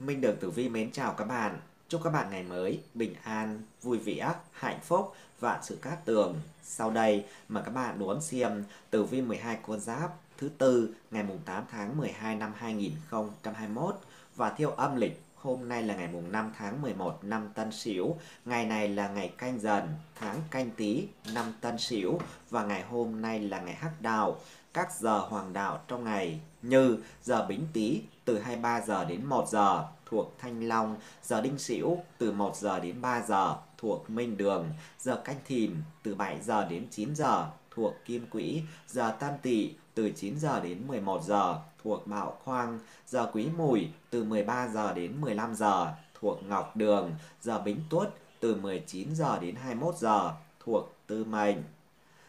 Minh Đường Tử Vi mến chào các bạn. Chúc các bạn ngày mới bình an, vui vẻ, hạnh phúc, và sự cát tường. Sau đây mà các bạn đón xem Tử Vi 12 con giáp thứ tư ngày mùng 8 tháng 12 năm 2021 và theo âm lịch Hôm nay là ngày mùng 5 tháng 11 năm Tân Sửu, ngày này là ngày canh dần, tháng canh tí năm Tân Sửu và ngày hôm nay là ngày hắc đạo. Các giờ hoàng đạo trong ngày như giờ Bính Tý từ 23 giờ đến 1 giờ thuộc Thanh Long, giờ Đinh Sửu từ 1 giờ đến 3 giờ thuộc Minh Đường, giờ Canh Thìn từ 7 giờ đến 9 giờ thuộc Kim Quỹ, giờ Tam Tỵ từ 9 giờ đến 11 giờ thuộc Mạo Khoang, giờ Quý Mùi từ 13 giờ đến 15 giờ, thuộc Ngọc Đường, giờ Bính Tuất từ 19 giờ đến 21 giờ, thuộc Tư Mệnh.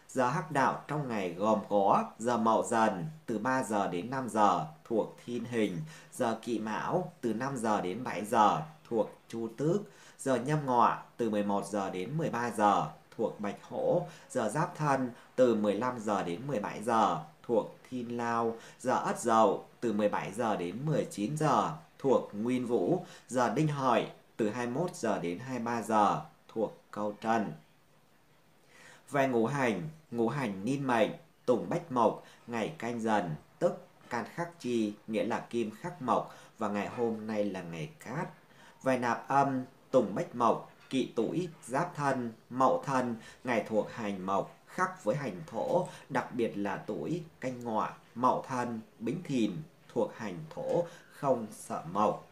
Giờ Hắc Đạo trong ngày gồm có giờ Mậu Dần từ 3 giờ đến 5 giờ, thuộc Thiên Hình, giờ Kỵ Mão từ 5 giờ đến 7 giờ, thuộc Chu Tước, giờ Nhâm Ngọ từ 11 giờ đến 13 giờ, thuộc Bạch Hổ, giờ Giáp Thân từ 15 giờ đến 17 giờ, thuộc Hin Lao, giờ Ất Dậu từ 17 giờ đến 19 giờ thuộc Nguyên Vũ, giờ Đinh Hợi từ 21 giờ đến 23 giờ thuộc Câu Trần. Về ngũ hành, ngũ hành ninh mệnh, tùng bách mộc, ngày canh dần, tức can khắc chi, nghĩa là kim khắc mộc và ngày hôm nay là ngày cát. Về nạp âm, tùng bách mộc, kỵ tuổi, giáp thân, mậu thân, ngày thuộc hành mộc, khắc với hành thổ, đặc biệt là tuổi canh ngọ, mậu thân, bính thìn thuộc hành thổ, không sợ mộc.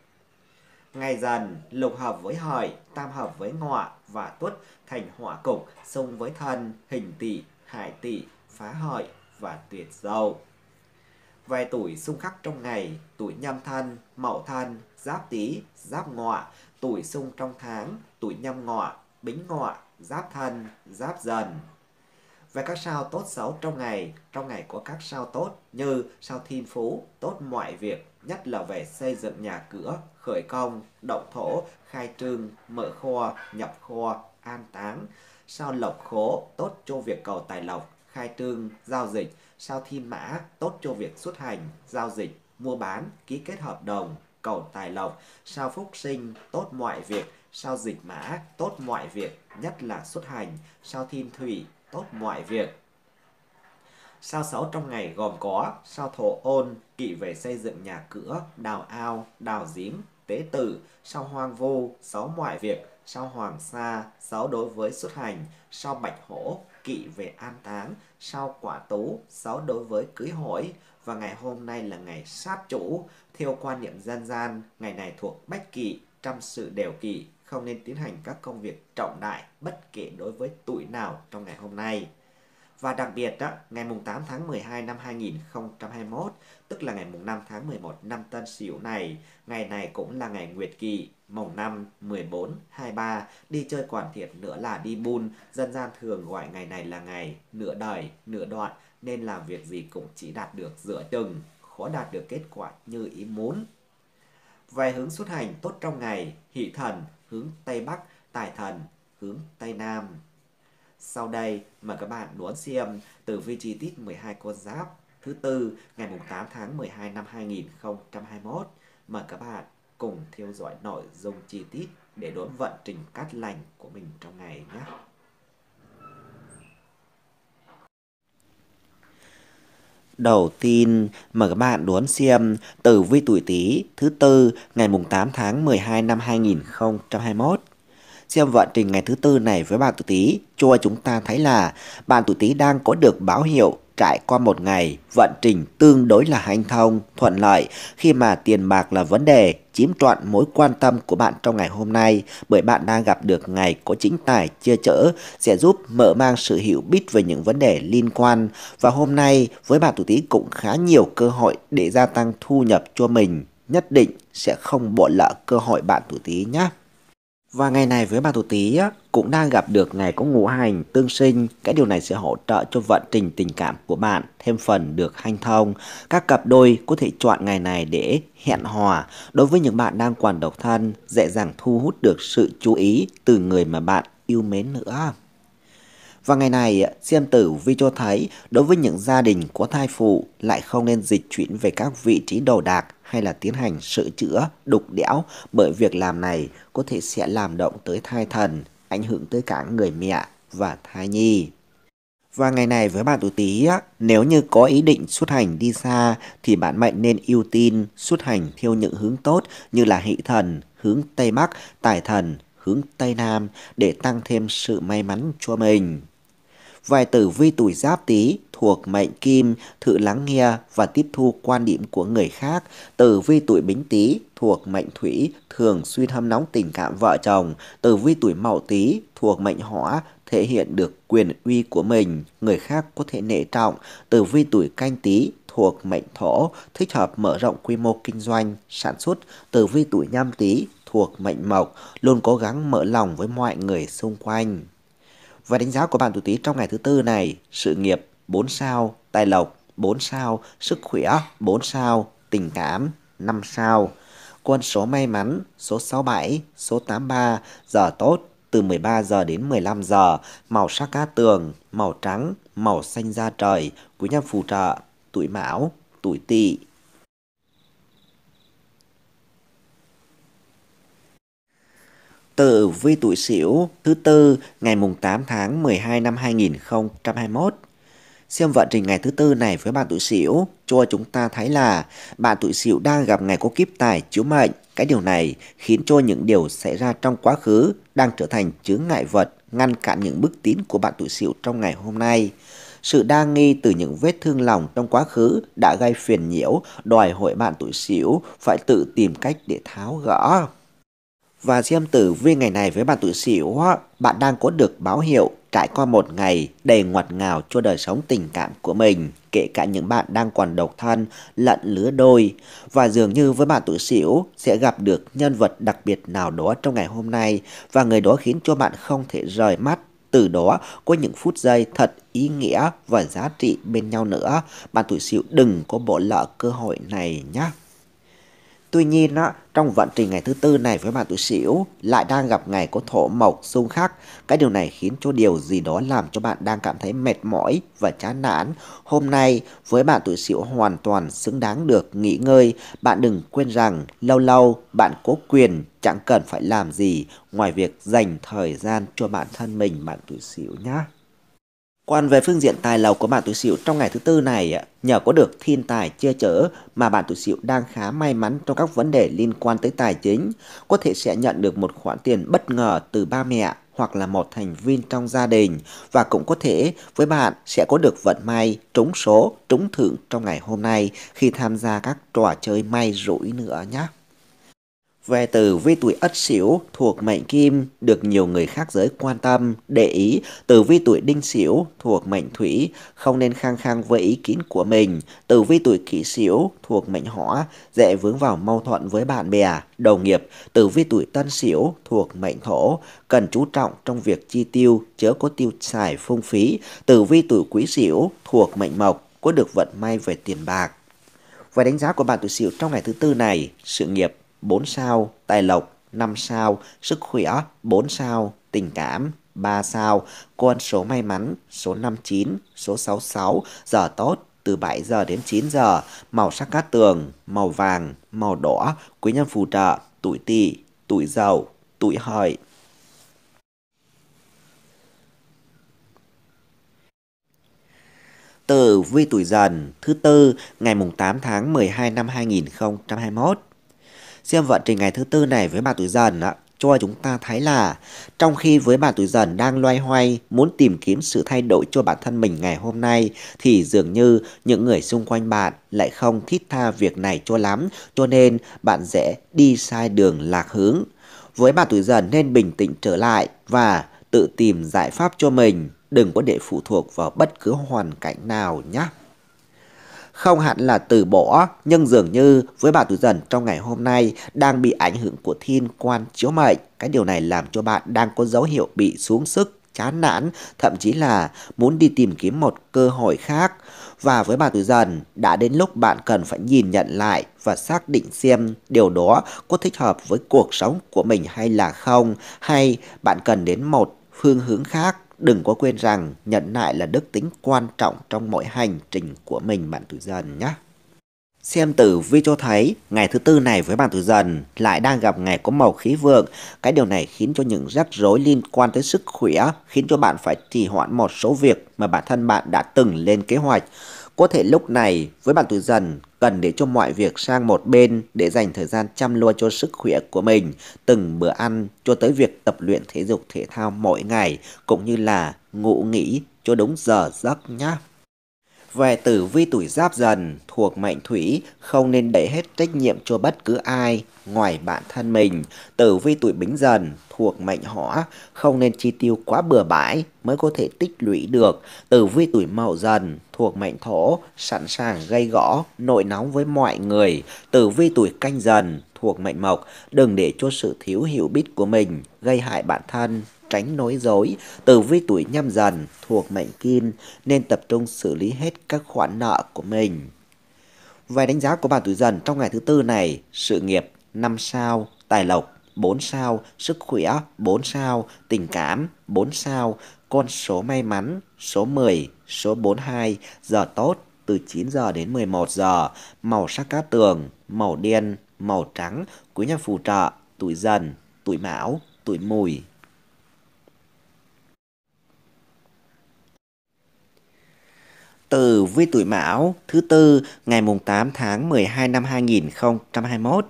Ngày dần, lục hợp với hợi, tam hợp với ngọ và tuất thành hỏa cục, xung với thân, hình tỵ, hải tỵ, phá hợi và tuyệt dâu. Vài tuổi xung khắc trong ngày, tuổi nhâm thân, mậu thân, giáp tý, giáp ngọ, tuổi xung trong tháng, tuổi nhâm ngọ, bính ngọ, giáp thân, giáp dần, về các sao tốt xấu trong ngày, trong ngày của các sao tốt như sao thiên phú, tốt mọi việc, nhất là về xây dựng nhà cửa, khởi công, động thổ, khai trương, mở kho, nhập kho, an táng. Sao lộc khố, tốt cho việc cầu tài lộc, khai trương, giao dịch. Sao thiên mã, tốt cho việc xuất hành, giao dịch, mua bán, ký kết hợp đồng, cầu tài lộc. Sao phúc sinh, tốt mọi việc, sao dịch mã, tốt mọi việc, nhất là xuất hành. Sao thiên thủy, tốt mọi việc. Sao xấu trong ngày gồm có sao thổ ôn, kỵ về xây dựng nhà cửa, đào ao, đào giếng, tế tử, sao hoang vu, xấu mọi việc, sao hoàng sa, xấu đối với xuất hành, sao bạch hổ, kỵ về an táng, sao quả tú, xấu đối với cưới hỏi. Và ngày hôm nay là ngày sát chủ, theo quan niệm dân gian, ngày này thuộc bách kỵ, trăm sự đều kỵ, không nên tiến hành các công việc trọng đại bất kể đối với tuổi nào trong ngày hôm nay. Và đặc biệt đó, ngày 8 tháng 12 năm 2021, tức là ngày 5 tháng 11 năm Tân Sửu này, ngày này cũng là ngày Nguyệt Kỵ, mồng năm 14, 23, đi chơi quản thiệt nữa là đi bun, dân gian thường gọi ngày này là ngày nửa đời, nửa đoạn, nên làm việc gì cũng chỉ đạt được giữa chừng, khó đạt được kết quả như ý muốn. Về hướng xuất hành tốt trong ngày, hỷ thần, hướng Tây Bắc, tài thần hướng Tây Nam. Sau đây, mời các bạn đón xem tử vi chi tiết 12 con giáp thứ tư ngày 8 tháng 12 năm 2021. Mời các bạn cùng theo dõi nội dung chi tiết để đón vận trình cát lành của mình trong ngày nhé. đầu tiên mà các bạn đón xem tử vi tuổi Tý thứ tư ngày mùng 8 tháng 12 năm 2021. Xem vận trình ngày thứ tư này với bạn tuổi Tý cho chúng ta thấy là bạn tuổi Tý đang có được báo hiệu trải qua một ngày, vận trình tương đối là hanh thông, thuận lợi khi mà tiền bạc là vấn đề chiếm trọn mối quan tâm của bạn trong ngày hôm nay bởi bạn đang gặp được ngày có chính tài chia chở sẽ giúp mở mang sự hiểu biết về những vấn đề liên quan và hôm nay với bạn tuổi tí cũng khá nhiều cơ hội để gia tăng thu nhập cho mình nhất định sẽ không bỏ lỡ cơ hội bạn tuổi tí nhé. Và ngày này với bà tuổi Tý cũng đang gặp được ngày có ngũ hành tương sinh, cái điều này sẽ hỗ trợ cho vận trình tình cảm của bạn thêm phần được hanh thông. Các cặp đôi có thể chọn ngày này để hẹn hò. Đối với những bạn đang quản độc thân, dễ dàng thu hút được sự chú ý từ người mà bạn yêu mến nữa. Và ngày này, xem tử vi cho thấy đối với những gia đình có thai phụ lại không nên dịch chuyển về các vị trí đồ đạc hay là tiến hành sự chữa, đục đẽo bởi việc làm này có thể sẽ làm động tới thai thần, ảnh hưởng tới cả người mẹ và thai nhi. Và ngày này với bạn tuổi Tý, nếu như có ý định xuất hành đi xa thì bạn mệnh nên ưu tiên xuất hành theo những hướng tốt như là hỷ thần, hướng Tây Bắc, tài thần, hướng Tây Nam để tăng thêm sự may mắn cho mình vài tử vi tuổi giáp tý thuộc mệnh kim thử lắng nghe và tiếp thu quan điểm của người khác tử vi tuổi bính tý thuộc mệnh thủy thường xuyên hâm nóng tình cảm vợ chồng tử vi tuổi mậu tý thuộc mệnh hỏa thể hiện được quyền uy của mình người khác có thể nể trọng tử vi tuổi canh tý thuộc mệnh thổ thích hợp mở rộng quy mô kinh doanh sản xuất tử vi tuổi nhâm tý thuộc mệnh mộc luôn cố gắng mở lòng với mọi người xung quanh và đánh giá của bạn tuổi Tý trong ngày thứ tư này, sự nghiệp 4 sao, tài lộc 4 sao, sức khỏe 4 sao, tình cảm 5 sao. Quân số may mắn số 67, số 83, giờ tốt từ 13 giờ đến 15 giờ, màu sắc cá tường, màu trắng, màu xanh da trời, quý nhân phù trợ, tuổi Mão, tuổi Tỵ. tử vi tuổi Sửu thứ tư ngày mùng 8 tháng 12 năm 2021. Xem vận trình ngày thứ tư này với bạn tuổi Sửu cho chúng ta thấy là bạn tuổi Sửu đang gặp ngày có kiếp tài chiếu mệnh. Cái điều này khiến cho những điều xảy ra trong quá khứ đang trở thành chướng ngại vật ngăn cản những bước tiến của bạn tuổi Sửu trong ngày hôm nay. Sự đa nghi từ những vết thương lòng trong quá khứ đã gây phiền nhiễu, đòi hỏi bạn tuổi Sửu phải tự tìm cách để tháo gỡ và xem tử vi ngày này với bạn tuổi Sửu, bạn đang có được báo hiệu trải qua một ngày đầy ngọt ngào cho đời sống tình cảm của mình, kể cả những bạn đang còn độc thân, lận lứa đôi. Và dường như với bạn tuổi Sửu sẽ gặp được nhân vật đặc biệt nào đó trong ngày hôm nay và người đó khiến cho bạn không thể rời mắt. Từ đó có những phút giây thật ý nghĩa và giá trị bên nhau nữa. Bạn tuổi Sửu đừng có bỏ lỡ cơ hội này nhé. Tuy nhiên, á, trong vận trình ngày thứ tư này với bạn tuổi Sửu lại đang gặp ngày có thổ mộc xung khắc. Cái điều này khiến cho điều gì đó làm cho bạn đang cảm thấy mệt mỏi và chán nản. Hôm nay, với bạn tuổi Sửu hoàn toàn xứng đáng được nghỉ ngơi. Bạn đừng quên rằng lâu lâu bạn có quyền chẳng cần phải làm gì ngoài việc dành thời gian cho bản thân mình bạn tuổi Sửu nhé. Còn về phương diện tài lộc của bạn tuổi Sửu trong ngày thứ tư này, nhờ có được thiên tài che chở mà bạn tuổi Sửu đang khá may mắn trong các vấn đề liên quan tới tài chính, có thể sẽ nhận được một khoản tiền bất ngờ từ ba mẹ hoặc là một thành viên trong gia đình và cũng có thể với bạn sẽ có được vận may trúng số, trúng thưởng trong ngày hôm nay khi tham gia các trò chơi may rủi nữa nhé. Về từ vi tuổi Ất Sửu thuộc mệnh Kim được nhiều người khác giới quan tâm, để ý, từ vi tuổi Đinh Sửu thuộc mệnh Thủy không nên khăng khăng với ý kiến của mình, từ vi tuổi Kỷ Sửu thuộc mệnh Hỏa dễ vướng vào mâu thuẫn với bạn bè, đồng nghiệp, từ vi tuổi Tân Sửu thuộc mệnh Thổ cần chú trọng trong việc chi tiêu chớ có tiêu xài phung phí, từ vi tuổi Quý Sửu thuộc mệnh Mộc có được vận may về tiền bạc. Và đánh giá của bạn tuổi Sửu trong ngày thứ tư này, sự nghiệp 4 sao, tài lộc 5 sao, sức khỏe 4 sao, tình cảm 3 sao, con số may mắn số 59, số 66, giờ tốt từ 7 giờ đến 9 giờ, màu sắc cát tường, màu vàng, màu đỏ, quý nhân phù trợ, tuổi tỵ, tuổi dậu, tuổi hợi. từ vi tuổi dần thứ tư ngày mùng 8 tháng 12 năm 2021 xem vận trình ngày thứ tư này với bà tuổi dần á, cho chúng ta thấy là trong khi với bà tuổi dần đang loay hoay muốn tìm kiếm sự thay đổi cho bản thân mình ngày hôm nay thì dường như những người xung quanh bạn lại không thiết tha việc này cho lắm cho nên bạn dễ đi sai đường lạc hướng. Với bà tuổi dần nên bình tĩnh trở lại và tự tìm giải pháp cho mình, đừng có để phụ thuộc vào bất cứ hoàn cảnh nào nhé. Không hẳn là từ bỏ, nhưng dường như với bà tuổi Dần trong ngày hôm nay đang bị ảnh hưởng của thiên quan chiếu mệnh. Cái điều này làm cho bạn đang có dấu hiệu bị xuống sức, chán nản, thậm chí là muốn đi tìm kiếm một cơ hội khác. Và với bà tuổi Dần, đã đến lúc bạn cần phải nhìn nhận lại và xác định xem điều đó có thích hợp với cuộc sống của mình hay là không, hay bạn cần đến một phương hướng khác Đừng có quên rằng nhận lại là đức tính quan trọng trong mọi hành trình của mình bạn tử dần nhé. Xem tử vi cho thấy ngày thứ tư này với bạn tử dần lại đang gặp ngày có màu khí vượng. Cái điều này khiến cho những rắc rối liên quan tới sức khỏe, khiến cho bạn phải trì hoãn một số việc mà bản thân bạn đã từng lên kế hoạch. Có thể lúc này với bạn tuổi dần cần để cho mọi việc sang một bên để dành thời gian chăm lo cho sức khỏe của mình, từng bữa ăn cho tới việc tập luyện thể dục thể thao mỗi ngày cũng như là ngủ nghỉ cho đúng giờ giấc nhé về tử vi tuổi giáp dần thuộc mệnh thủy không nên đẩy hết trách nhiệm cho bất cứ ai ngoài bản thân mình. Tử vi tuổi bính dần thuộc mệnh hỏa không nên chi tiêu quá bừa bãi mới có thể tích lũy được. Tử vi tuổi mậu dần thuộc mệnh thổ sẵn sàng gây gõ nội nóng với mọi người. Tử vi tuổi canh dần thuộc mệnh mộc đừng để cho sự thiếu hiểu biết của mình gây hại bản thân tránh nói dối. Từ vi tuổi nhâm dần thuộc mệnh kim nên tập trung xử lý hết các khoản nợ của mình. Vài đánh giá của bạn tuổi dần trong ngày thứ tư này, sự nghiệp 5 sao, tài lộc 4 sao, sức khỏe 4 sao, tình cảm 4 sao, con số may mắn số 10, số 42, giờ tốt từ 9 giờ đến 11 giờ, màu sắc cát tường, màu đen, màu trắng, quý nhân phù trợ, tuổi dần, tuổi mão, tuổi mùi, từ với tuổi Mão thứ tư ngày mùng 8 tháng 12 năm 2021.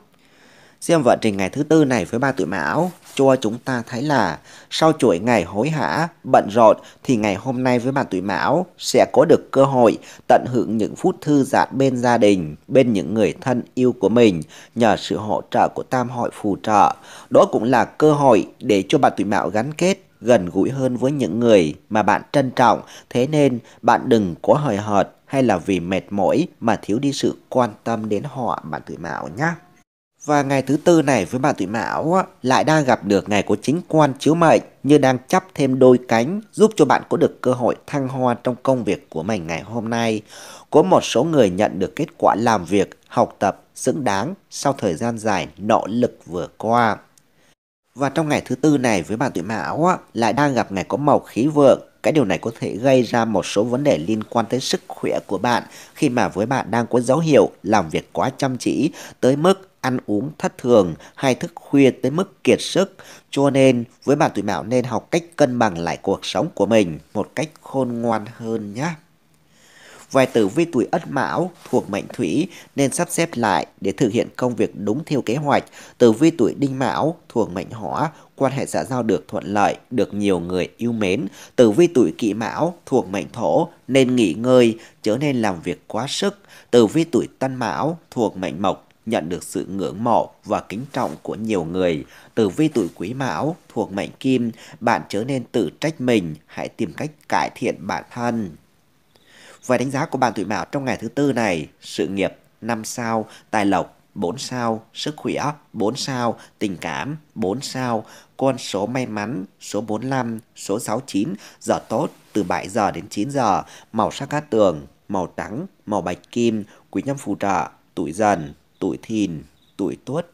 Xem vận trình ngày thứ tư này với ba tuổi Mão cho chúng ta thấy là sau chuỗi ngày hối hả, bận rộn thì ngày hôm nay với bạn tuổi Mão sẽ có được cơ hội tận hưởng những phút thư giãn bên gia đình, bên những người thân yêu của mình nhờ sự hỗ trợ của tam hội phù trợ. Đó cũng là cơ hội để cho bạn tuổi Mão gắn kết gần gũi hơn với những người mà bạn trân trọng, thế nên bạn đừng có hời hợt hay là vì mệt mỏi mà thiếu đi sự quan tâm đến họ bạn tuổi mão nhé. Và ngày thứ tư này với bạn tuổi mão lại đang gặp được ngày của chính quan chiếu mệnh như đang chắp thêm đôi cánh giúp cho bạn có được cơ hội thăng hoa trong công việc của mình ngày hôm nay. Có một số người nhận được kết quả làm việc, học tập xứng đáng sau thời gian dài nỗ lực vừa qua. Và trong ngày thứ tư này với bạn tuổi mão á, lại đang gặp ngày có màu khí vượng. Cái điều này có thể gây ra một số vấn đề liên quan tới sức khỏe của bạn khi mà với bạn đang có dấu hiệu làm việc quá chăm chỉ tới mức ăn uống thất thường hay thức khuya tới mức kiệt sức. Cho nên, với bạn tuổi mão nên học cách cân bằng lại cuộc sống của mình một cách khôn ngoan hơn nhé. Ngoài tử vi tuổi ất mão thuộc mệnh thủy nên sắp xếp lại để thực hiện công việc đúng theo kế hoạch. Tử vi tuổi đinh mão thuộc mệnh hỏa quan hệ xã giao được thuận lợi, được nhiều người yêu mến. Tử vi tuổi kỵ mão thuộc mệnh thổ nên nghỉ ngơi, chớ nên làm việc quá sức. Tử vi tuổi tân mão thuộc mệnh mộc nhận được sự ngưỡng mộ và kính trọng của nhiều người. Tử vi tuổi quý mão thuộc mệnh kim, bạn chớ nên tự trách mình, hãy tìm cách cải thiện bản thân. Và đánh giá của bạn tuổi mão trong ngày thứ tư này, sự nghiệp 5 sao, tài lộc 4 sao, sức khỏe 4 sao, tình cảm 4 sao, con số may mắn số 45, số 69, giờ tốt từ 7 giờ đến 9 giờ, màu sắc cát tường, màu trắng, màu bạch kim, quý nhân phù trợ, tuổi dần, tuổi thìn, tuổi tuất,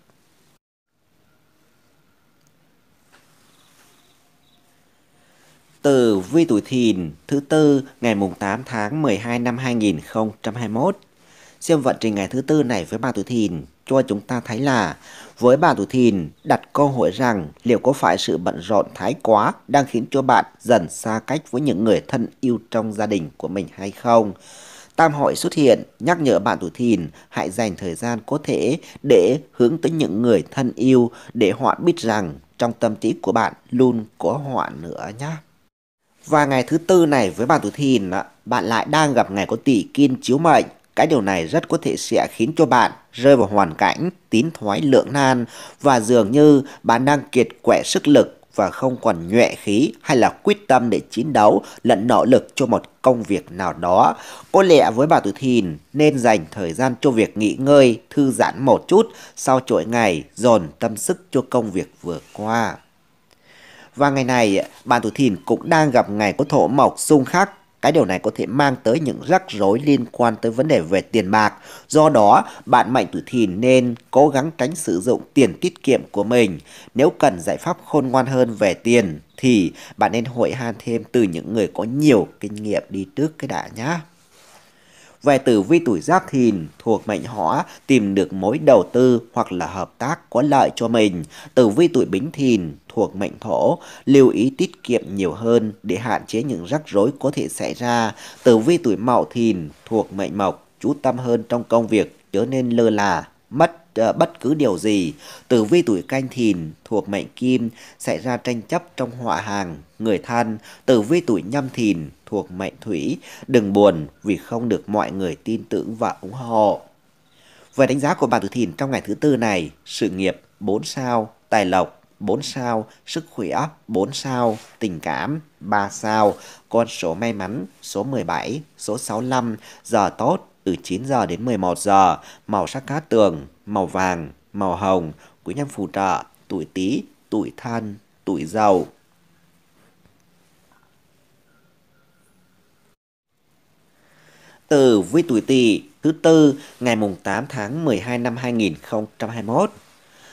từ vi tuổi thìn thứ tư ngày mùng 8 tháng 12 năm 2021. Xem vận trình ngày thứ tư này với bà tuổi thìn cho chúng ta thấy là với bà tuổi thìn đặt câu hỏi rằng liệu có phải sự bận rộn thái quá đang khiến cho bạn dần xa cách với những người thân yêu trong gia đình của mình hay không? Tam hội xuất hiện nhắc nhở bạn tuổi thìn hãy dành thời gian có thể để hướng tới những người thân yêu để họ biết rằng trong tâm trí của bạn luôn có họ nữa nhé. Và ngày thứ tư này với bàn tuổi thìn, bạn lại đang gặp ngày có tỷ kim chiếu mệnh. Cái điều này rất có thể sẽ khiến cho bạn rơi vào hoàn cảnh tín thoái lượng nan và dường như bạn đang kiệt quệ sức lực và không còn nhuệ khí hay là quyết tâm để chiến đấu lẫn nỗ lực cho một công việc nào đó. Có lẽ với bà tuổi thìn nên dành thời gian cho việc nghỉ ngơi, thư giãn một chút sau chuỗi ngày dồn tâm sức cho công việc vừa qua. Và ngày này, bạn tuổi thìn cũng đang gặp ngày có thổ mộc xung khắc cái điều này có thể mang tới những rắc rối liên quan tới vấn đề về tiền bạc. Do đó, bạn mệnh tuổi thìn nên cố gắng tránh sử dụng tiền tiết kiệm của mình. Nếu cần giải pháp khôn ngoan hơn về tiền thì bạn nên hội han thêm từ những người có nhiều kinh nghiệm đi trước cái đã nhé về tử vi tuổi giáp thìn thuộc mệnh hỏa tìm được mối đầu tư hoặc là hợp tác có lợi cho mình. Tử vi tuổi bính thìn thuộc mệnh thổ lưu ý tiết kiệm nhiều hơn để hạn chế những rắc rối có thể xảy ra. Tử vi tuổi mậu thìn thuộc mệnh mộc chú tâm hơn trong công việc trở nên lơ là mất ờ, bất cứ điều gì. Tử vi tuổi canh thìn thuộc mệnh kim xảy ra tranh chấp trong họa hàng, người thân. Tử vi tuổi nhâm thìn thuộc mệnh thủy, đừng buồn vì không được mọi người tin tưởng và ủng hộ. Về đánh giá của bạn tử thìn trong ngày thứ tư này, sự nghiệp 4 sao, tài lộc 4 sao, sức khỏe 4 sao, tình cảm 3 sao, con số may mắn số 17, số 65, giờ tốt từ 9 giờ đến 11 giờ, màu sắc cát tường, màu vàng, màu hồng, quý nhân phù trợ, tuổi Tý, tuổi Thân, tuổi Dậu. từ với tuổi tỵ thứ tư ngày mùng 8 tháng 12 năm 2021.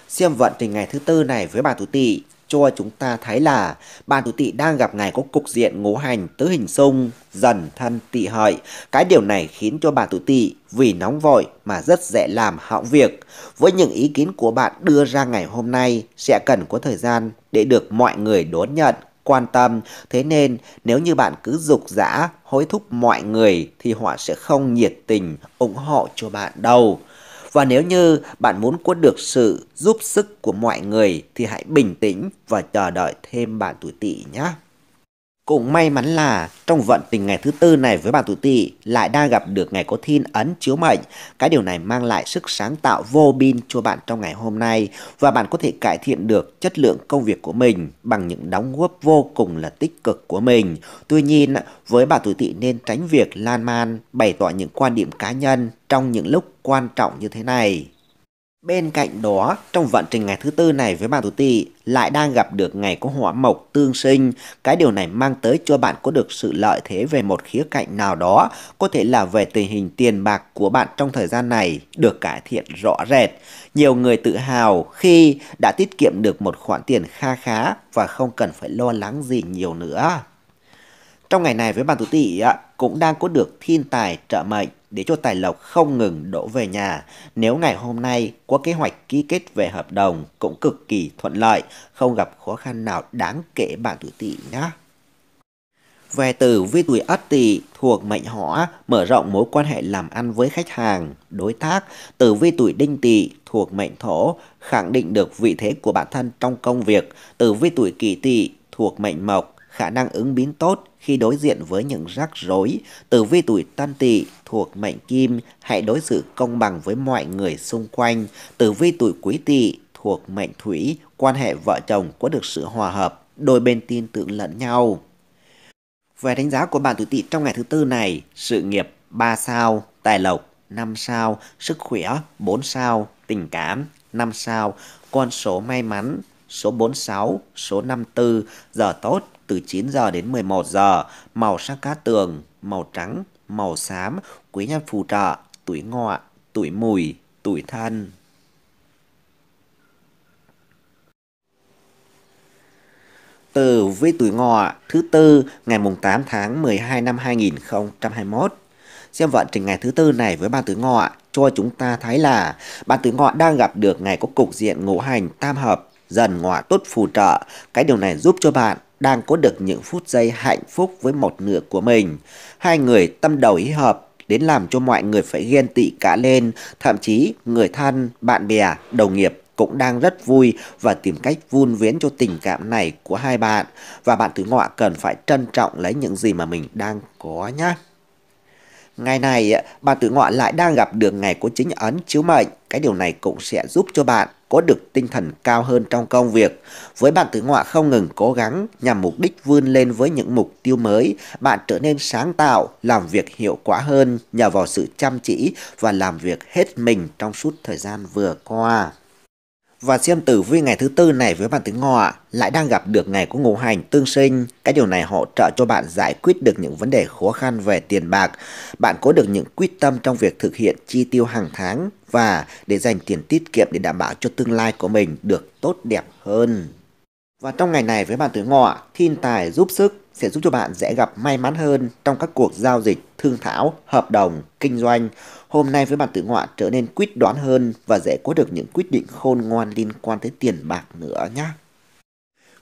Xem vận trình ngày thứ tư này với bà tuổi tỵ cho chúng ta thấy là bà tuổi tỵ đang gặp ngày có cục diện ngũ hành tứ hình xung dần thân tỵ hợi cái điều này khiến cho bà tuổi tỵ vì nóng vội mà rất dễ làm hỏng việc với những ý kiến của bạn đưa ra ngày hôm nay sẽ cần có thời gian để được mọi người đón nhận quan tâm. Thế nên nếu như bạn cứ dục dã hối thúc mọi người thì họ sẽ không nhiệt tình ủng hộ cho bạn đâu. Và nếu như bạn muốn có được sự giúp sức của mọi người thì hãy bình tĩnh và chờ đợi thêm bạn tuổi tỵ nhé. Cũng may mắn là trong vận tình ngày thứ tư này với bạn tuổi tỵ lại đang gặp được ngày có thiên ấn chiếu mệnh. Cái điều này mang lại sức sáng tạo vô biên cho bạn trong ngày hôm nay và bạn có thể cải thiện được chất lượng công việc của mình bằng những đóng góp vô cùng là tích cực của mình. Tuy nhiên, với bạn tuổi tỵ nên tránh việc lan man, bày tỏ những quan điểm cá nhân trong những lúc quan trọng như thế này. Bên cạnh đó, trong vận trình ngày thứ tư này với bạn tuổi tỵ lại đang gặp được ngày có hỏa mộc tương sinh. Cái điều này mang tới cho bạn có được sự lợi thế về một khía cạnh nào đó, có thể là về tình hình tiền bạc của bạn trong thời gian này được cải thiện rõ rệt. Nhiều người tự hào khi đã tiết kiệm được một khoản tiền kha khá và không cần phải lo lắng gì nhiều nữa. Trong ngày này với bạn tuổi tỵ cũng đang có được thiên tài trợ mệnh để cho tài lộc không ngừng đổ về nhà. Nếu ngày hôm nay có kế hoạch ký kết về hợp đồng cũng cực kỳ thuận lợi, không gặp khó khăn nào đáng kể bạn tuổi tỵ nhé. Về từ vi tuổi ất tỵ thuộc mệnh hỏa mở rộng mối quan hệ làm ăn với khách hàng, đối tác. Tử vi tuổi đinh tỵ thuộc mệnh thổ khẳng định được vị thế của bản thân trong công việc. Tử vi tuổi kỷ tỵ thuộc mệnh mộc khả năng ứng biến tốt khi đối diện với những rắc rối, tử vi tuổi tân tỵ thuộc mệnh kim, hãy đối xử công bằng với mọi người xung quanh. Tử vi tuổi quý tỵ thuộc mệnh thủy, quan hệ vợ chồng có được sự hòa hợp, đôi bên tin tưởng lẫn nhau. Về đánh giá của bạn tuổi tỵ trong ngày thứ tư này, sự nghiệp 3 sao, tài lộc 5 sao, sức khỏe 4 sao, tình cảm 5 sao, con số may mắn số 46, số 54, giờ tốt từ 9 giờ đến 11 giờ, màu sắc cát tường, màu trắng, màu xám, quý nhân phù trợ, tuổi ngọ, tuổi mùi, tuổi thân. Từ với tuổi ngọ thứ tư ngày mùng 8 tháng 12 năm 2021. Xem vận trình ngày thứ tư này với ba tuổi ngọ cho chúng ta thấy là ba tuổi ngọ đang gặp được ngày có cục diện ngũ hành tam hợp dần ngọ tốt phù trợ. Cái điều này giúp cho bạn đang có được những phút giây hạnh phúc với một nửa của mình. Hai người tâm đầu ý hợp đến làm cho mọi người phải ghen tị cả lên, thậm chí người thân, bạn bè, đồng nghiệp cũng đang rất vui và tìm cách vun vén cho tình cảm này của hai bạn. Và bạn thứ Ngọ cần phải trân trọng lấy những gì mà mình đang có nhé. Ngày này, à, bạn tử ngọ lại đang gặp đường ngày của chính ấn chiếu mệnh. Cái điều này cũng sẽ giúp cho bạn có được tinh thần cao hơn trong công việc. Với bạn tử ngọ không ngừng cố gắng nhằm mục đích vươn lên với những mục tiêu mới, bạn trở nên sáng tạo, làm việc hiệu quả hơn nhờ vào sự chăm chỉ và làm việc hết mình trong suốt thời gian vừa qua và xem tử vi ngày thứ tư này với bạn tính ngọ lại đang gặp được ngày có ngũ hành tương sinh. Cái điều này hỗ trợ cho bạn giải quyết được những vấn đề khó khăn về tiền bạc. Bạn có được những quyết tâm trong việc thực hiện chi tiêu hàng tháng và để dành tiền tiết kiệm để đảm bảo cho tương lai của mình được tốt đẹp hơn. Và trong ngày này với bạn tuổi ngọ, thiên tài giúp sức sẽ giúp cho bạn dễ gặp may mắn hơn trong các cuộc giao dịch, thương thảo, hợp đồng, kinh doanh. Hôm nay với bạn tự ngọa trở nên quyết đoán hơn và dễ có được những quyết định khôn ngoan liên quan tới tiền bạc nữa nhé.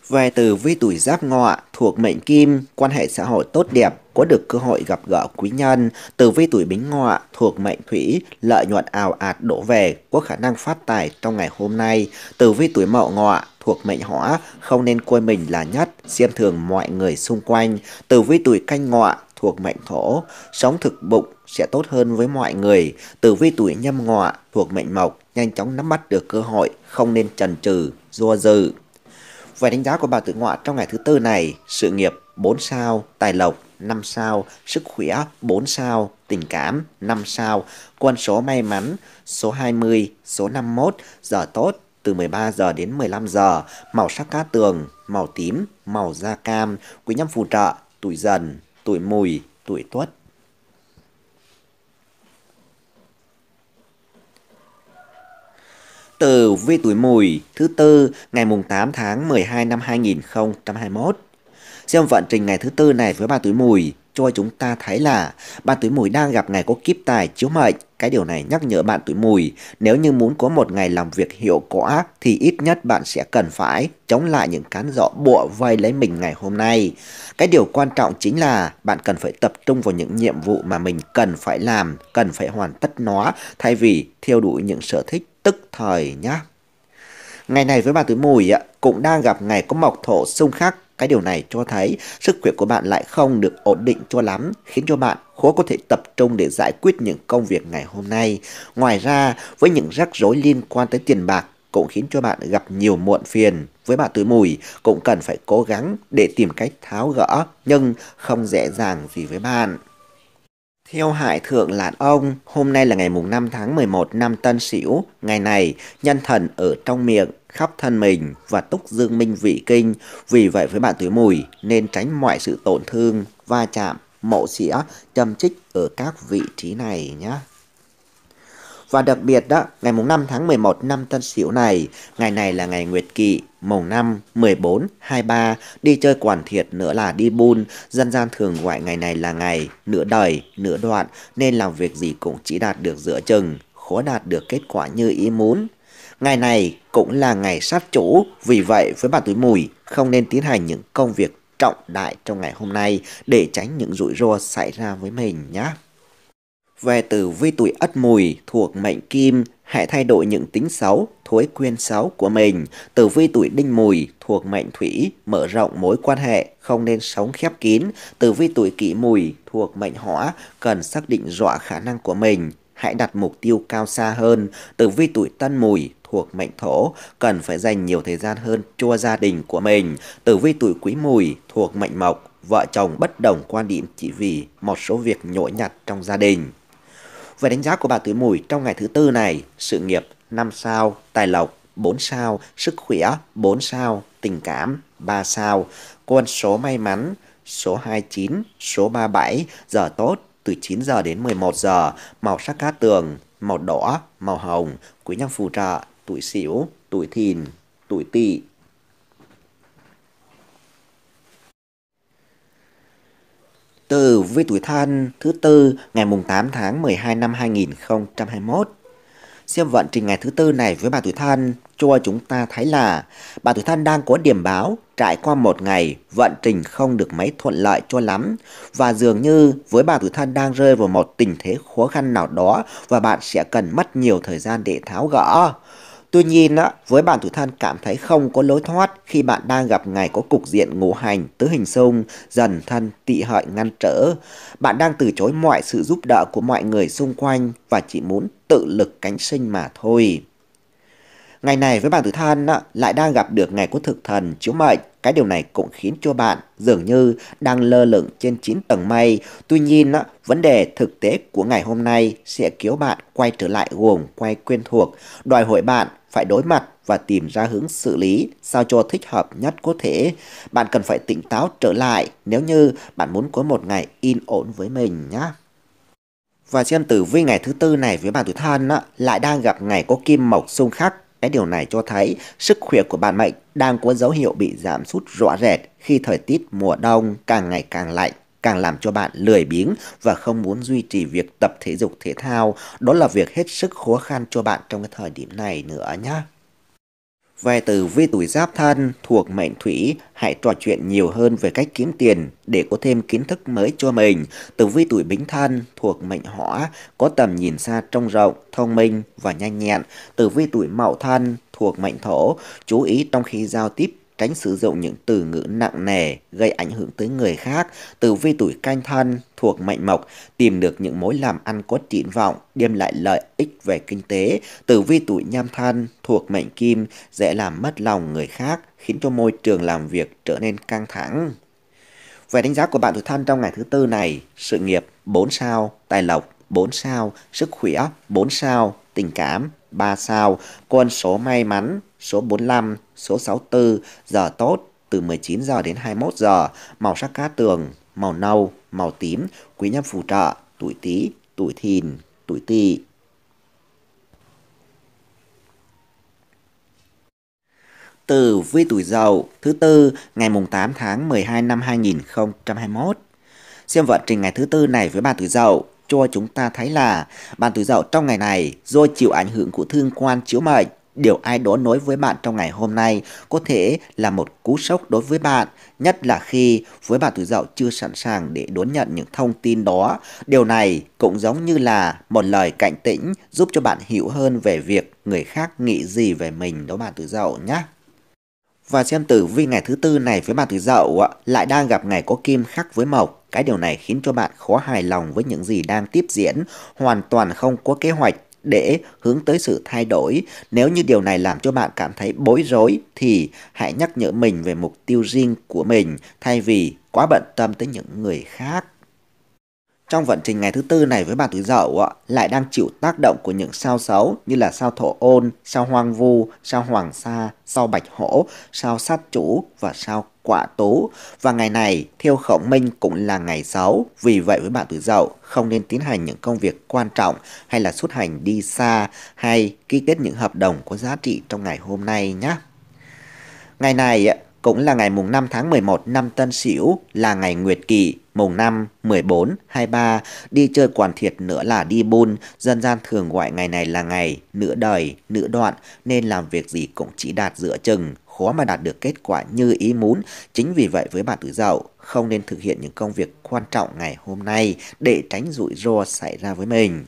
Về từ với tuổi giáp ngọ thuộc mệnh kim, quan hệ xã hội tốt đẹp, có được cơ hội gặp gỡ quý nhân, từ vi tuổi bính ngọ thuộc mệnh thủy, lợi nhuận ảo ạt đổ về, có khả năng phát tài trong ngày hôm nay, từ vi tuổi mậu ngọ thuộc mệnh hỏa, không nên coi mình là nhất, xem thường mọi người xung quanh, từ vi tuổi canh ngọ thuộc mệnh thổ, sống thực bụng sẽ tốt hơn với mọi người, từ vi tuổi nhâm ngọ thuộc mệnh mộc, nhanh chóng nắm bắt được cơ hội, không nên chần chừ, do dự. Về đánh giá của bà tuổi ngọ trong ngày thứ tư này, sự nghiệp 4 sao, tài lộc 5 sao, sức khỏe 4 sao, tình cảm 5 sao, quân số may mắn số 20, số 51, giờ tốt từ 13 giờ đến 15 giờ, màu sắc cá tường, màu tím, màu da cam, quý nhân phù trợ, tuổi dần, tuổi mùi, tuổi tuất. Từ vi tuổi mùi thứ tư ngày mùng 8 tháng 12 năm 2021. Xem vận trình ngày thứ tư này với ba tuổi mùi cho chúng ta thấy là bạn tuổi mùi đang gặp ngày có kiếp tài chiếu mệnh. Cái điều này nhắc nhở bạn tuổi mùi, nếu như muốn có một ngày làm việc hiệu quả thì ít nhất bạn sẽ cần phải chống lại những cán dọ bụa vây lấy mình ngày hôm nay. Cái điều quan trọng chính là bạn cần phải tập trung vào những nhiệm vụ mà mình cần phải làm, cần phải hoàn tất nó thay vì theo đuổi những sở thích tức thời nhé. Ngày này với bà tuổi mùi cũng đang gặp ngày có mộc thổ xung khắc cái điều này cho thấy sức khỏe của bạn lại không được ổn định cho lắm, khiến cho bạn khó có thể tập trung để giải quyết những công việc ngày hôm nay. Ngoài ra, với những rắc rối liên quan tới tiền bạc cũng khiến cho bạn gặp nhiều muộn phiền. Với bạn tuổi mùi cũng cần phải cố gắng để tìm cách tháo gỡ nhưng không dễ dàng gì với bạn. Theo hại thượng lạn ông, hôm nay là ngày mùng 5 tháng 11 năm Tân Sửu, ngày này nhân thần ở trong miệng, khắp thân mình và túc dương minh vị kinh, vì vậy với bạn tuổi mùi nên tránh mọi sự tổn thương, va chạm, mộ xỉa, châm chích ở các vị trí này nhé. Và đặc biệt đó, ngày mùng 5 tháng 11 năm Tân Sửu này, ngày này là ngày Nguyệt Kỵ, mùng 5, 14, 23, đi chơi quản thiệt nữa là đi bun, dân gian thường gọi ngày này là ngày nửa đời, nửa đoạn, nên làm việc gì cũng chỉ đạt được giữa chừng, khó đạt được kết quả như ý muốn. Ngày này cũng là ngày sát chủ, vì vậy với bạn tuổi mùi không nên tiến hành những công việc trọng đại trong ngày hôm nay để tránh những rủi ro xảy ra với mình nhé về tử vi tuổi ất mùi thuộc mệnh kim hãy thay đổi những tính xấu, thói quen xấu của mình. Tử vi tuổi đinh mùi thuộc mệnh thủy, mở rộng mối quan hệ, không nên sống khép kín. Tử vi tuổi kỷ mùi thuộc mệnh hỏa, cần xác định rõ khả năng của mình. Hãy đặt mục tiêu cao xa hơn. Tử vi tuổi tân mùi thuộc mệnh thổ, cần phải dành nhiều thời gian hơn cho gia đình của mình. Tử vi tuổi quý mùi thuộc mệnh mộc, vợ chồng bất đồng quan điểm chỉ vì một số việc nhỗi nhặt trong gia đình. Về đánh giá của bà tuổi mùi trong ngày thứ tư này, sự nghiệp 5 sao, tài lộc 4 sao, sức khỏe 4 sao, tình cảm 3 sao, quân số may mắn số 29, số 37, giờ tốt từ 9 giờ đến 11 giờ, màu sắc cá tường, màu đỏ, màu hồng, quý nhân phù trợ, tuổi xỉu, tuổi thìn, tuổi tỵ. từ với tuổi thân thứ tư ngày mùng 8 tháng 12 năm 2021. Xem vận trình ngày thứ tư này với bà tuổi thân cho chúng ta thấy là bà tuổi thân đang có điểm báo trải qua một ngày vận trình không được mấy thuận lợi cho lắm và dường như với bà tuổi thân đang rơi vào một tình thế khó khăn nào đó và bạn sẽ cần mất nhiều thời gian để tháo gỡ. Tuy nhiên, á, với bạn tuổi thân cảm thấy không có lối thoát khi bạn đang gặp ngày có cục diện ngũ hành, tứ hình xung, dần thân, tị hợi ngăn trở. Bạn đang từ chối mọi sự giúp đỡ của mọi người xung quanh và chỉ muốn tự lực cánh sinh mà thôi. Ngày này với bạn tử than lại đang gặp được ngày của thực thần chiếu mệnh. Cái điều này cũng khiến cho bạn dường như đang lơ lửng trên 9 tầng mây. Tuy nhiên, vấn đề thực tế của ngày hôm nay sẽ kéo bạn quay trở lại gồm quay quen thuộc, đòi hỏi bạn phải đối mặt và tìm ra hướng xử lý sao cho thích hợp nhất có thể. Bạn cần phải tỉnh táo trở lại nếu như bạn muốn có một ngày yên ổn với mình nhé. Và xem tử vi ngày thứ tư này với bạn tuổi thân á, lại đang gặp ngày có kim mộc xung khắc. Cái điều này cho thấy sức khỏe của bạn mệnh đang có dấu hiệu bị giảm sút rõ rệt khi thời tiết mùa đông càng ngày càng lạnh càng làm cho bạn lười biếng và không muốn duy trì việc tập thể dục thể thao. Đó là việc hết sức khó khăn cho bạn trong cái thời điểm này nữa nhé. Về từ vi tuổi giáp thân thuộc mệnh thủy, hãy trò chuyện nhiều hơn về cách kiếm tiền để có thêm kiến thức mới cho mình. từ vi tuổi bính thân thuộc mệnh hỏa, có tầm nhìn xa trông rộng, thông minh và nhanh nhẹn. từ vi tuổi mậu thân thuộc mệnh thổ, chú ý trong khi giao tiếp tránh sử dụng những từ ngữ nặng nề gây ảnh hưởng tới người khác, từ vi tuổi canh thân thuộc mệnh mộc, tìm được những mối làm ăn có triển vọng, đem lại lợi ích về kinh tế, từ vi tuổi nhâm thân thuộc mệnh kim dễ làm mất lòng người khác, khiến cho môi trường làm việc trở nên căng thẳng. Về đánh giá của bạn tuổi thân trong ngày thứ tư này, sự nghiệp 4 sao, tài lộc 4 sao, sức khỏe 4 sao, tình cảm 3 sao, con số may mắn số 45, số 64, giờ tốt từ 19 giờ đến 21 giờ, màu sắc cá tường, màu nâu, màu tím, quý nhân phù trợ, tuổi Tý, tuổi Thìn, tuổi Tỵ. Từ vi tuổi Dậu thứ tư ngày mùng 8 tháng 12 năm 2021. Xem vận trình ngày thứ tư này với bạn tuổi Dậu cho chúng ta thấy là bạn tuổi Dậu trong ngày này do chịu ảnh hưởng của thương quan chiếu mệnh điều ai đó nói với bạn trong ngày hôm nay có thể là một cú sốc đối với bạn, nhất là khi với bạn tuổi dậu chưa sẵn sàng để đón nhận những thông tin đó. Điều này cũng giống như là một lời cảnh tỉnh giúp cho bạn hiểu hơn về việc người khác nghĩ gì về mình đó bạn tuổi dậu nhé. Và xem tử vi ngày thứ tư này với bạn tuổi dậu lại đang gặp ngày có kim khắc với mộc. Cái điều này khiến cho bạn khó hài lòng với những gì đang tiếp diễn, hoàn toàn không có kế hoạch để hướng tới sự thay đổi. Nếu như điều này làm cho bạn cảm thấy bối rối thì hãy nhắc nhở mình về mục tiêu riêng của mình thay vì quá bận tâm tới những người khác. Trong vận trình ngày thứ tư này với bà tuổi dậu ạ, lại đang chịu tác động của những sao xấu như là sao thổ ôn, sao hoang vu, sao hoàng sa, sao bạch hổ, sao sát chủ và sao quả tú. Và ngày này, theo khổng minh cũng là ngày xấu. Vì vậy với bạn tuổi dậu, không nên tiến hành những công việc quan trọng hay là xuất hành đi xa hay ký kết những hợp đồng có giá trị trong ngày hôm nay nhé. Ngày này cũng là ngày mùng 5 tháng 11 năm Tân Sửu là ngày Nguyệt Kỷ, mùng 5, 14, 23, đi chơi quản thiệt nữa là đi buôn, dân gian thường gọi ngày này là ngày nửa đời, nửa đoạn, nên làm việc gì cũng chỉ đạt giữa chừng, khó mà đạt được kết quả như ý muốn. Chính vì vậy với bạn tuổi dậu, không nên thực hiện những công việc quan trọng ngày hôm nay để tránh rủi ro xảy ra với mình.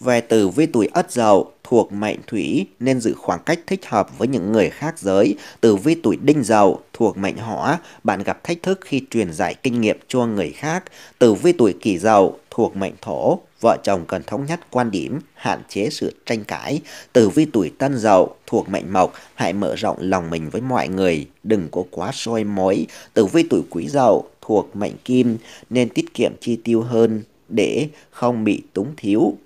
Về từ vi tuổi ất dậu thuộc mệnh thủy nên giữ khoảng cách thích hợp với những người khác giới. Từ vi tuổi đinh dậu thuộc mệnh hỏa, bạn gặp thách thức khi truyền dạy kinh nghiệm cho người khác. Từ vi tuổi kỷ dậu thuộc mệnh thổ, vợ chồng cần thống nhất quan điểm, hạn chế sự tranh cãi. Từ vi tuổi tân dậu thuộc mệnh mộc, hãy mở rộng lòng mình với mọi người, đừng có quá soi mối. Từ vi tuổi quý dậu thuộc mệnh kim nên tiết kiệm chi tiêu hơn để không bị túng thiếu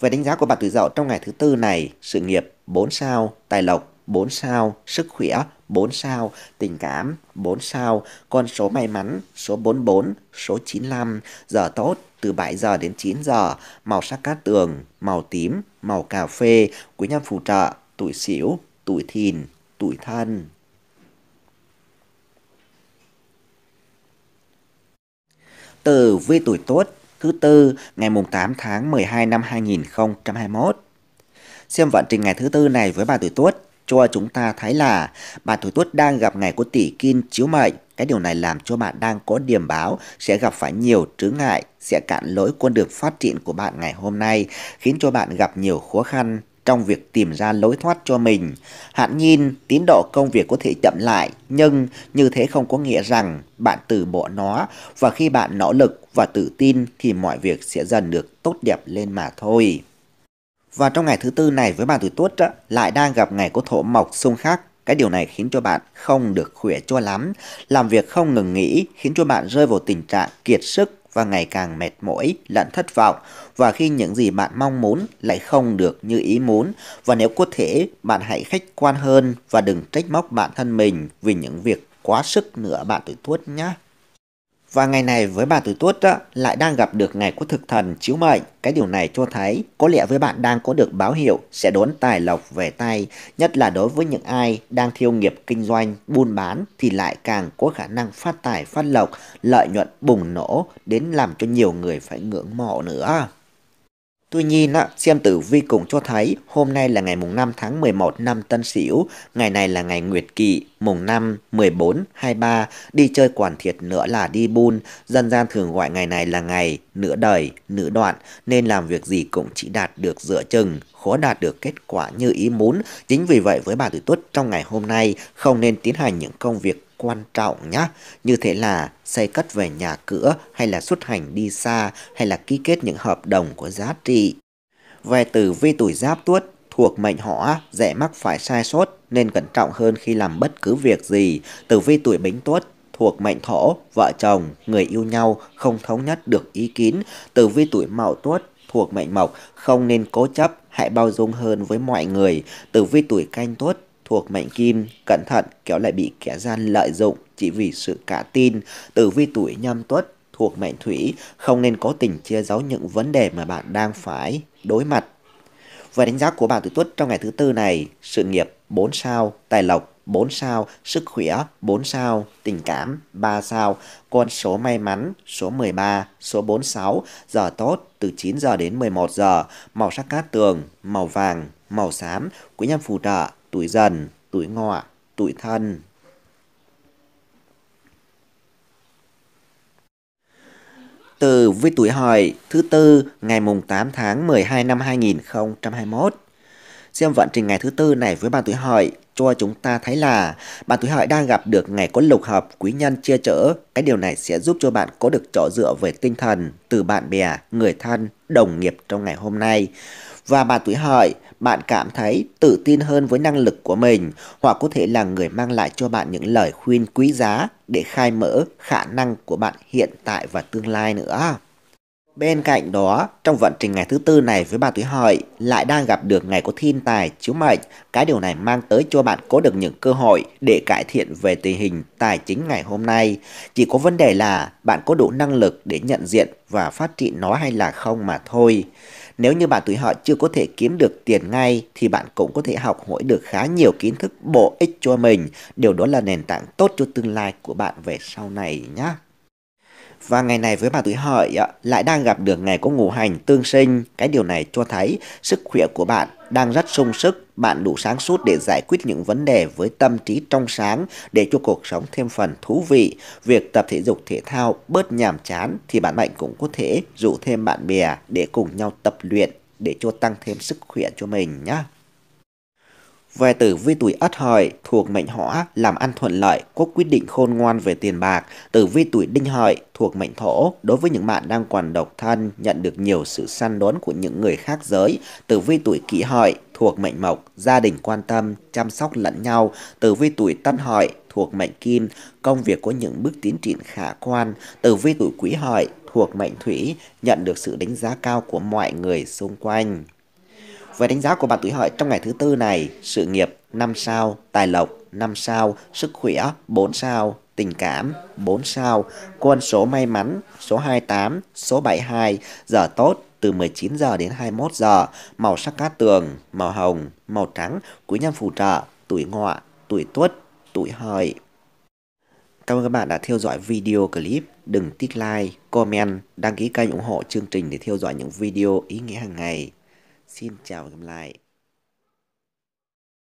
về đánh giá của bạn tuổi Dậu trong ngày thứ tư này, sự nghiệp 4 sao, tài lộc 4 sao, sức khỏe 4 sao, tình cảm 4 sao, con số may mắn số 44, số 95, giờ tốt từ 7 giờ đến 9 giờ, màu sắc cát tường, màu tím, màu cà phê, quý nhân phù trợ, tuổi xỉu, tuổi thìn, tuổi thân. Từ vi tuổi tốt thứ tư ngày mùng 8 tháng 12 năm 2021. Xem vận trình ngày thứ tư này với bà tuổi tuất cho chúng ta thấy là bà tuổi tuất đang gặp ngày của tỷ kim chiếu mệnh. Cái điều này làm cho bạn đang có điểm báo sẽ gặp phải nhiều trướng ngại, sẽ cạn lỗi con đường phát triển của bạn ngày hôm nay, khiến cho bạn gặp nhiều khó khăn, trong việc tìm ra lối thoát cho mình. hạn nhìn tiến độ công việc có thể chậm lại, nhưng như thế không có nghĩa rằng bạn từ bỏ nó và khi bạn nỗ lực và tự tin thì mọi việc sẽ dần được tốt đẹp lên mà thôi. Và trong ngày thứ tư này với bạn tuổi tuất lại đang gặp ngày có thổ mộc xung khắc cái điều này khiến cho bạn không được khỏe cho lắm, làm việc không ngừng nghỉ khiến cho bạn rơi vào tình trạng kiệt sức, và ngày càng mệt mỏi, lẫn thất vọng và khi những gì bạn mong muốn lại không được như ý muốn và nếu có thể bạn hãy khách quan hơn và đừng trách móc bản thân mình vì những việc quá sức nữa bạn tự tuốt nhé. Và ngày này với bà tuổi Tuất á, lại đang gặp được ngày của thực thần chiếu mệnh. Cái điều này cho thấy có lẽ với bạn đang có được báo hiệu sẽ đón tài lộc về tay. Nhất là đối với những ai đang thiêu nghiệp kinh doanh, buôn bán thì lại càng có khả năng phát tài phát lộc, lợi nhuận bùng nổ đến làm cho nhiều người phải ngưỡng mộ nữa. Tuy nhiên, xem tử vi cũng cho thấy hôm nay là ngày mùng 5 tháng 11 năm Tân Sửu, ngày này là ngày Nguyệt Kỵ, mùng 5, 14, 23, đi chơi quản thiệt nữa là đi buôn, dân gian thường gọi ngày này là ngày nửa đời, nửa đoạn, nên làm việc gì cũng chỉ đạt được dựa chừng, khó đạt được kết quả như ý muốn. Chính vì vậy với bà tuổi Tuất trong ngày hôm nay không nên tiến hành những công việc quan trọng nhá. Như thế là xây cất về nhà cửa hay là xuất hành đi xa hay là ký kết những hợp đồng có giá trị. Về tử vi tuổi giáp tuất thuộc mệnh họ dễ mắc phải sai sót nên cẩn trọng hơn khi làm bất cứ việc gì. Tử vi tuổi bính tuất thuộc mệnh thổ, vợ chồng, người yêu nhau không thống nhất được ý kiến. Tử vi tuổi mậu tuất thuộc mệnh mộc không nên cố chấp hãy bao dung hơn với mọi người. Tử vi tuổi canh tuất thuộc mệnh Kim cẩn thận kéo lại bị kẻ gian lợi dụng chỉ vì sự cả tin tử vi tuổi nhâm tuất thuộc mệnh thủy không nên cố tình chia giấu những vấn đề mà bạn đang phải đối mặt. Về đánh giá của bạn tuổi tuất trong ngày thứ tư này, sự nghiệp 4 sao, tài lộc 4 sao, sức khỏe 4 sao, tình cảm 3 sao, con số may mắn số 13, số 46, giờ tốt từ 9 giờ đến 11 giờ, màu sắc cát tường, màu vàng, màu xám, quý nhân phù trợ tuổi dần, tuổi ngọ, tuổi thân. Từ với tuổi hợi thứ tư ngày mùng 8 tháng 12 năm 2021. Xem vận trình ngày thứ tư này với bạn tuổi hợi cho chúng ta thấy là bạn tuổi hợi đang gặp được ngày có lục hợp quý nhân chia chở. Cái điều này sẽ giúp cho bạn có được chỗ dựa về tinh thần từ bạn bè, người thân, đồng nghiệp trong ngày hôm nay và bạn tuổi hợi, bạn cảm thấy tự tin hơn với năng lực của mình hoặc có thể là người mang lại cho bạn những lời khuyên quý giá để khai mở khả năng của bạn hiện tại và tương lai nữa. Bên cạnh đó, trong vận trình ngày thứ tư này với bà tuổi hợi lại đang gặp được ngày có thiên tài chiếu mệnh. Cái điều này mang tới cho bạn có được những cơ hội để cải thiện về tình hình tài chính ngày hôm nay. Chỉ có vấn đề là bạn có đủ năng lực để nhận diện và phát triển nó hay là không mà thôi. Nếu như bạn tuổi họ chưa có thể kiếm được tiền ngay thì bạn cũng có thể học hỏi được khá nhiều kiến thức bổ ích cho mình. Điều đó là nền tảng tốt cho tương lai của bạn về sau này nhé. Và ngày này với bà tuổi hợi lại đang gặp được ngày có ngũ hành tương sinh. Cái điều này cho thấy sức khỏe của bạn đang rất sung sức, bạn đủ sáng suốt để giải quyết những vấn đề với tâm trí trong sáng để cho cuộc sống thêm phần thú vị. Việc tập thể dục thể thao bớt nhàm chán thì bạn mạnh cũng có thể rủ thêm bạn bè để cùng nhau tập luyện để cho tăng thêm sức khỏe cho mình nhé. Về tử vi tuổi ất hợi thuộc mệnh hỏa làm ăn thuận lợi, có quyết định khôn ngoan về tiền bạc. Tử vi tuổi đinh hợi thuộc mệnh thổ đối với những bạn đang còn độc thân nhận được nhiều sự săn đón của những người khác giới. Tử vi tuổi kỷ hợi thuộc mệnh mộc, gia đình quan tâm, chăm sóc lẫn nhau. Tử vi tuổi tân hợi thuộc mệnh kim, công việc có những bước tiến triển khả quan. Tử vi tuổi quý hợi thuộc mệnh thủy nhận được sự đánh giá cao của mọi người xung quanh. Với đánh giá của bạn tuổi hợi trong ngày thứ tư này, sự nghiệp 5 sao, tài lộc 5 sao, sức khỏe 4 sao, tình cảm 4 sao, quân số may mắn số 28, số 72, giờ tốt từ 19 giờ đến 21 giờ, màu sắc cát tường, màu hồng, màu trắng, quý nhân phù trợ, tuổi ngọ, tuổi tuất, tuổi hợi. Cảm ơn các bạn đã theo dõi video clip. Đừng tích like, comment, đăng ký kênh ủng hộ chương trình để theo dõi những video ý nghĩa hàng ngày. xin chào và gặp lại